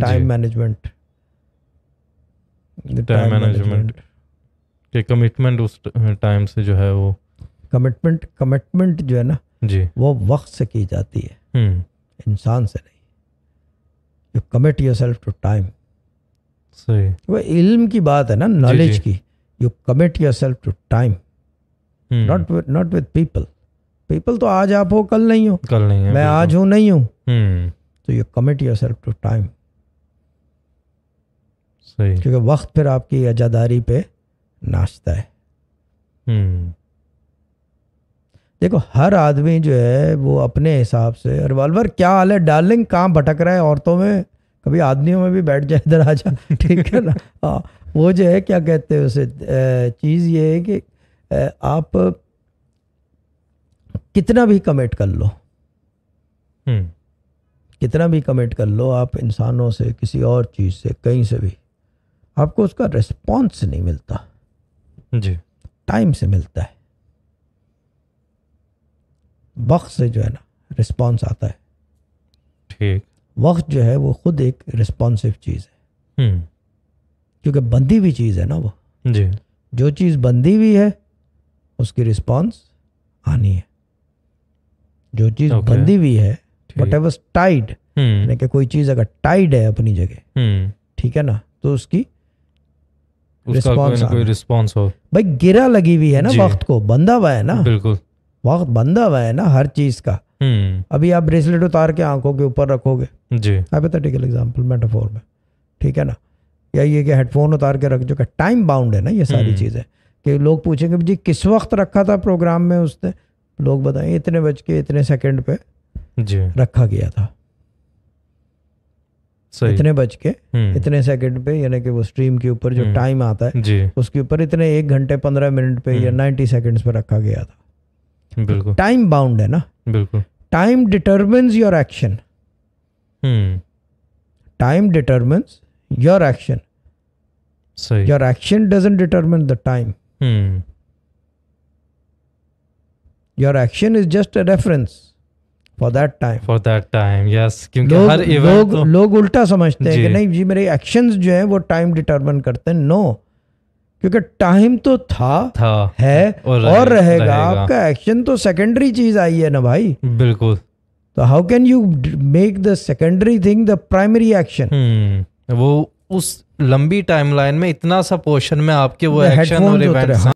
Time management time management के commitment उस time से जो है वो कमिटमेंट कमिटमेंट जो है ना जी वो वक्त से की जाती है हम्म। इंसान से नहीं you commit yourself to time सही वो इल्म की बात है ना नॉलेज की you commit yourself to time not not with people people तो आज आप हो कल नहीं हो कल नहीं है मैं आज हूँ नहीं हूँ तो you commit yourself to time सही क्योंकि वक्त फिर आपकी अजादारी पे नाचता है हम्म। देखो हर आदमी जो है वो अपने हिसाब से रिवॉल्वर क्या हाल है डार्लिंग कहाँ भटक रहा है औरतों में कभी आदमियों में भी बैठ जाए इधर आ जा ठीक है ना हाँ वो जो है क्या कहते हैं उसे चीज़ ये है कि आप कितना भी कमेंट कर लो हम्म। कितना भी कमेंट कर लो आप इंसानों से किसी और चीज़ से कहीं से भी आपको उसका रिस्पॉन्स नहीं मिलता जी टाइम से मिलता है वक्त से जो है ना रिस्पॉन्स आता है ठीक वक्त जो है वो खुद एक रिस्पॉन्सिव चीज़ है हम्म। क्योंकि बंधी हुई चीज़ है ना वो जी जो चीज़ बंदी हुई है उसकी रिस्पॉन्स आनी है जो चीज़ okay. हुई है वट एवर टाइड यानी कि कोई चीज़ अगर टाइड है अपनी जगह हम्म। ठीक है ना तो उसकी उसका कोई ना कोई रिस्पॉन्स हो भाई गिरा लगी हुई है ना वक्त को बंधा हुआ है ना बिल्कुल वक्त बंधा हुआ है ना हर चीज का हम्म। अभी आप ब्रेसलेट उतार के आंखों के ऊपर रखोगे जी हाइपोथेटिकल एग्जांपल मेटाफोर में ठीक है ना या ये कि हेडफोन उतार के रख जो कि टाइम बाउंड है ना ये सारी हम्म। चीज़ें कि लोग पूछेंगे जी किस वक्त रखा था प्रोग्राम में उसने लोग बताएं इतने बज के इतने सेकंड पे जी रखा गया था इतने बज के हम्म। इतने सेकंड पे यानी कि वो स्ट्रीम के ऊपर जो टाइम हम्म। आता है उसके ऊपर इतने एक घंटे पंद्रह मिनट पे या नाइन्टी हम्म। सेकंड्स पे रखा गया था बिल्कुल टाइम बाउंड है ना बिल्कुल time determines your action time determines your action your action doesn't determine the time your action is just a reference for that time for that time yes क्योंकि लोग, हर इवेंट लोग तो, लोग उल्टा समझते हैं कि नहीं जी मेरे एक्शन जो है वो टाइम डिटर्मन करते हैं नो no. क्योंकि टाइम तो था, था है और, रहे, और रहेगा, रहेगा आपका एक्शन तो सेकेंडरी चीज आई है ना भाई बिल्कुल तो how can you make the secondary thing the primary action वो उस लंबी टाइमलाइन में इतना सा पोर्शन में आपके वो एक्शन और इवेंट्स